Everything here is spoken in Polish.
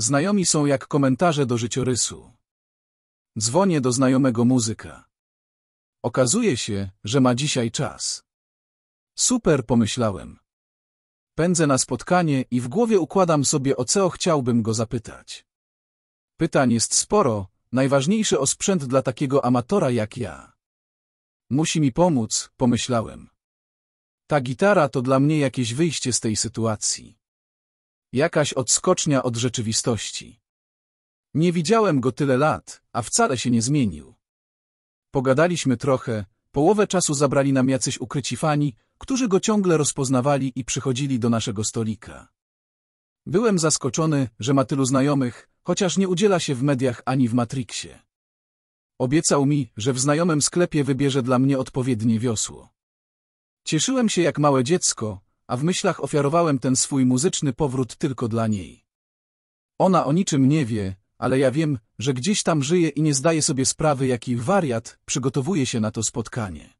Znajomi są jak komentarze do życiorysu. Dzwonię do znajomego muzyka. Okazuje się, że ma dzisiaj czas. Super, pomyślałem. Pędzę na spotkanie i w głowie układam sobie o co chciałbym go zapytać. Pytań jest sporo, najważniejsze o sprzęt dla takiego amatora jak ja. Musi mi pomóc, pomyślałem. Ta gitara to dla mnie jakieś wyjście z tej sytuacji. Jakaś odskocznia od rzeczywistości. Nie widziałem go tyle lat, a wcale się nie zmienił. Pogadaliśmy trochę, połowę czasu zabrali nam jacyś ukryci fani, którzy go ciągle rozpoznawali i przychodzili do naszego stolika. Byłem zaskoczony, że ma tylu znajomych, chociaż nie udziela się w mediach ani w Matrixie. Obiecał mi, że w znajomym sklepie wybierze dla mnie odpowiednie wiosło. Cieszyłem się jak małe dziecko, a w myślach ofiarowałem ten swój muzyczny powrót tylko dla niej. Ona o niczym nie wie, ale ja wiem, że gdzieś tam żyje i nie zdaje sobie sprawy, jaki wariat przygotowuje się na to spotkanie.